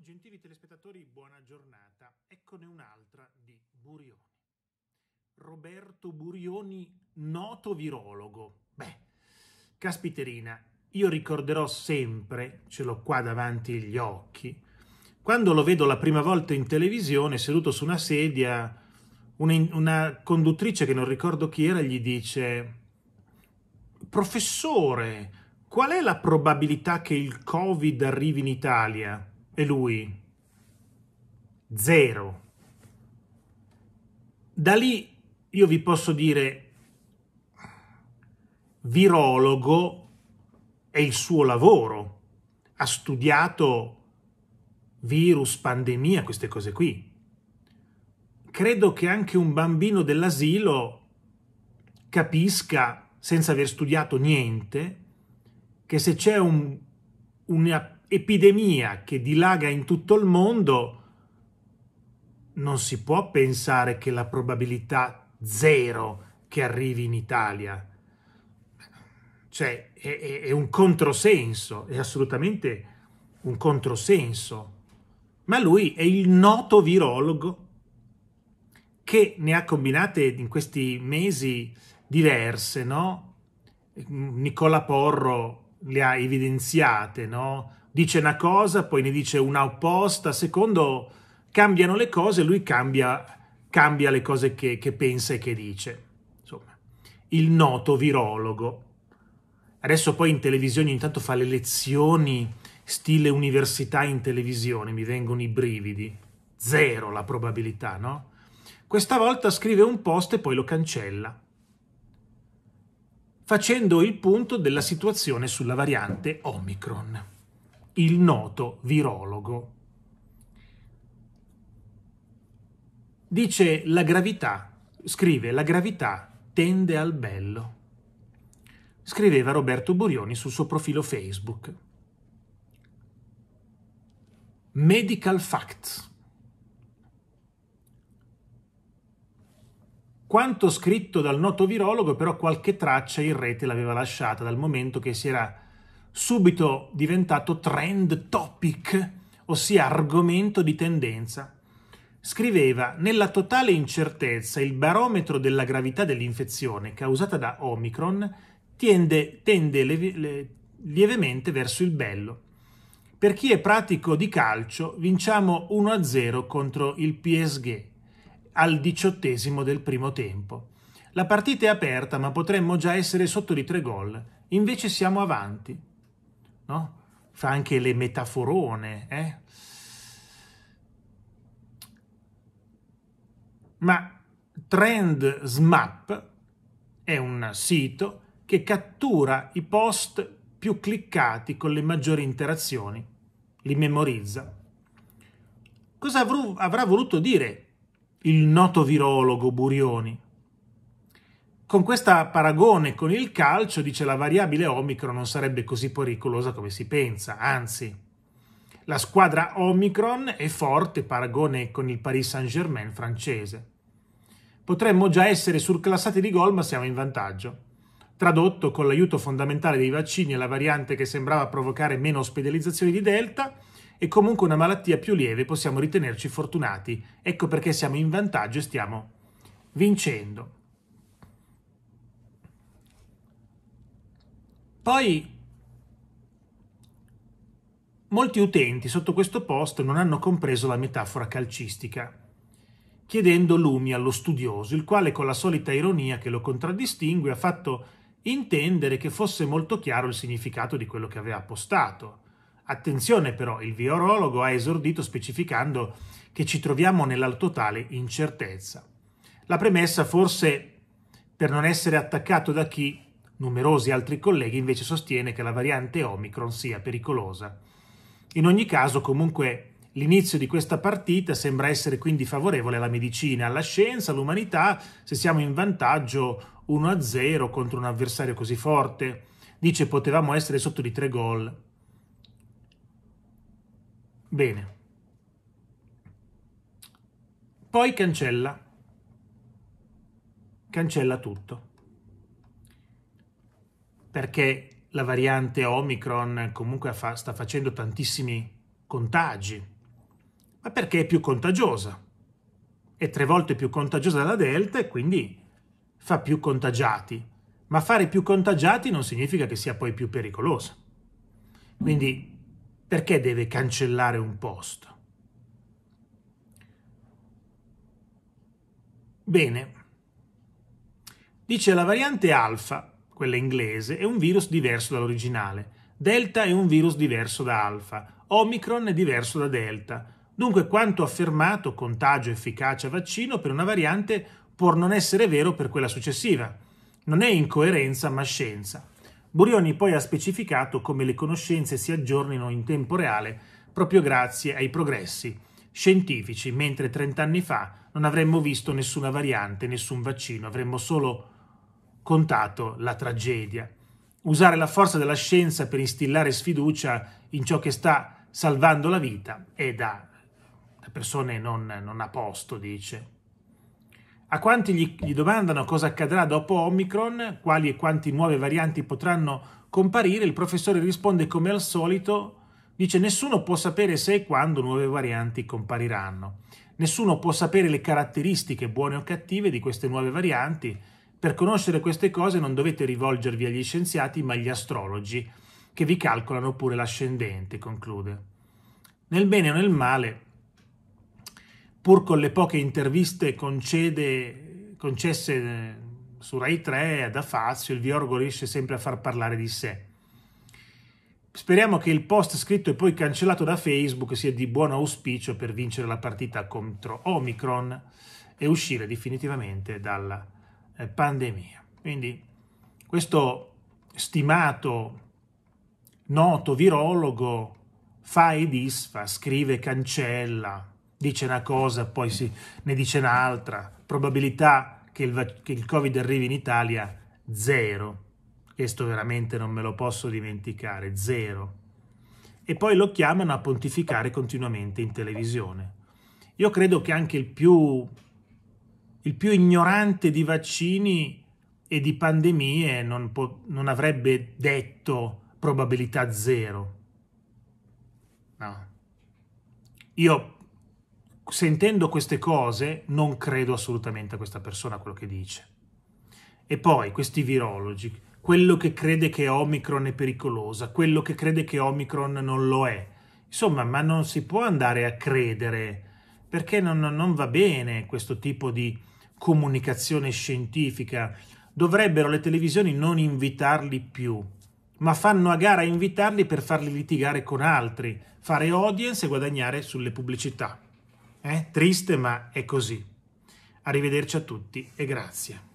Gentili telespettatori, buona giornata. Eccone un'altra di Burioni. Roberto Burioni, noto virologo. Beh, caspiterina, io ricorderò sempre, ce l'ho qua davanti agli occhi, quando lo vedo la prima volta in televisione, seduto su una sedia, una, una conduttrice che non ricordo chi era gli dice, professore, qual è la probabilità che il Covid arrivi in Italia? e lui zero. Da lì io vi posso dire virologo è il suo lavoro. Ha studiato virus, pandemia, queste cose qui. Credo che anche un bambino dell'asilo capisca, senza aver studiato niente, che se c'è un, una epidemia che dilaga in tutto il mondo, non si può pensare che la probabilità zero che arrivi in Italia. Cioè, è, è, è un controsenso, è assolutamente un controsenso. Ma lui è il noto virologo che ne ha combinate in questi mesi diverse, no? Nicola Porro le ha evidenziate, no? dice una cosa, poi ne dice una opposta, secondo cambiano le cose, lui cambia, cambia le cose che, che pensa e che dice. Insomma, il noto virologo. Adesso poi in televisione intanto fa le lezioni, stile università in televisione, mi vengono i brividi. Zero la probabilità, no? Questa volta scrive un post e poi lo cancella, facendo il punto della situazione sulla variante Omicron il noto virologo. Dice la gravità, scrive la gravità tende al bello. Scriveva Roberto Burioni sul suo profilo Facebook. Medical Facts. Quanto scritto dal noto virologo, però qualche traccia in rete l'aveva lasciata dal momento che si era subito diventato trend topic, ossia argomento di tendenza. Scriveva, nella totale incertezza il barometro della gravità dell'infezione causata da Omicron tende, tende le, le, lievemente verso il bello. Per chi è pratico di calcio, vinciamo 1-0 contro il PSG al diciottesimo del primo tempo. La partita è aperta, ma potremmo già essere sotto di tre gol. Invece siamo avanti no? Fa anche le metaforone, eh? Ma Trend Smap è un sito che cattura i post più cliccati con le maggiori interazioni, li memorizza. Cosa avrà voluto dire il noto virologo Burioni? Con questa paragone con il calcio, dice la variabile Omicron non sarebbe così pericolosa come si pensa, anzi. La squadra Omicron è forte paragone con il Paris Saint-Germain francese. Potremmo già essere surclassati di gol, ma siamo in vantaggio. Tradotto con l'aiuto fondamentale dei vaccini e la variante che sembrava provocare meno ospedalizzazioni di Delta, e comunque una malattia più lieve possiamo ritenerci fortunati. Ecco perché siamo in vantaggio e stiamo vincendo. Poi molti utenti sotto questo post non hanno compreso la metafora calcistica, chiedendo lumi allo studioso, il quale con la solita ironia che lo contraddistingue ha fatto intendere che fosse molto chiaro il significato di quello che aveva postato. Attenzione però, il virologo ha esordito specificando che ci troviamo nella totale incertezza. La premessa forse per non essere attaccato da chi Numerosi altri colleghi invece sostiene che la variante Omicron sia pericolosa. In ogni caso, comunque, l'inizio di questa partita sembra essere quindi favorevole alla medicina, alla scienza, all'umanità, se siamo in vantaggio 1-0 contro un avversario così forte. Dice potevamo essere sotto di tre gol. Bene. Poi cancella. Cancella tutto perché la variante Omicron comunque fa, sta facendo tantissimi contagi, ma perché è più contagiosa. È tre volte più contagiosa della Delta e quindi fa più contagiati. Ma fare più contagiati non significa che sia poi più pericolosa. Quindi perché deve cancellare un posto? Bene, dice la variante alfa quella inglese, è un virus diverso dall'originale. Delta è un virus diverso da Alfa. Omicron è diverso da Delta. Dunque quanto affermato contagio, efficacia, vaccino per una variante può non essere vero per quella successiva. Non è incoerenza ma scienza. Burioni poi ha specificato come le conoscenze si aggiornino in tempo reale proprio grazie ai progressi scientifici, mentre 30 anni fa non avremmo visto nessuna variante, nessun vaccino, avremmo solo contato la tragedia. Usare la forza della scienza per instillare sfiducia in ciò che sta salvando la vita è da, da persone non, non, a posto, dice. A quanti gli, gli domandano cosa accadrà dopo Omicron, quali e quanti nuove varianti potranno comparire, il professore risponde come al solito Dice nessuno può sapere se e quando nuove varianti compariranno. Nessuno può sapere le caratteristiche buone o cattive di queste nuove varianti, per conoscere queste cose non dovete rivolgervi agli scienziati ma agli astrologi, che vi calcolano pure l'ascendente, conclude. Nel bene o nel male, pur con le poche interviste concede, concesse eh, su Rai 3 ad Afazio, il Viorgo riesce sempre a far parlare di sé. Speriamo che il post scritto e poi cancellato da Facebook sia di buon auspicio per vincere la partita contro Omicron e uscire definitivamente dalla eh, pandemia. Quindi questo stimato noto virologo fa e disfa, scrive, cancella, dice una cosa, poi si, ne dice un'altra. Probabilità che il, che il Covid arrivi in Italia, zero. Questo veramente non me lo posso dimenticare, zero. E poi lo chiamano a pontificare continuamente in televisione. Io credo che anche il più il più ignorante di vaccini e di pandemie non, po- non avrebbe detto probabilità zero. No. Io sentendo queste cose non credo assolutamente a questa persona a quello che dice. E poi questi virologi, quello che crede che Omicron è pericolosa, quello che crede che Omicron non lo è. Insomma, ma non si può andare a credere perché non, non va bene questo tipo di comunicazione scientifica. Dovrebbero le televisioni non invitarli più, ma fanno a gara invitarli per farli litigare con altri, fare audience e guadagnare sulle pubblicità. Eh? Triste, ma è così. Arrivederci a tutti e grazie.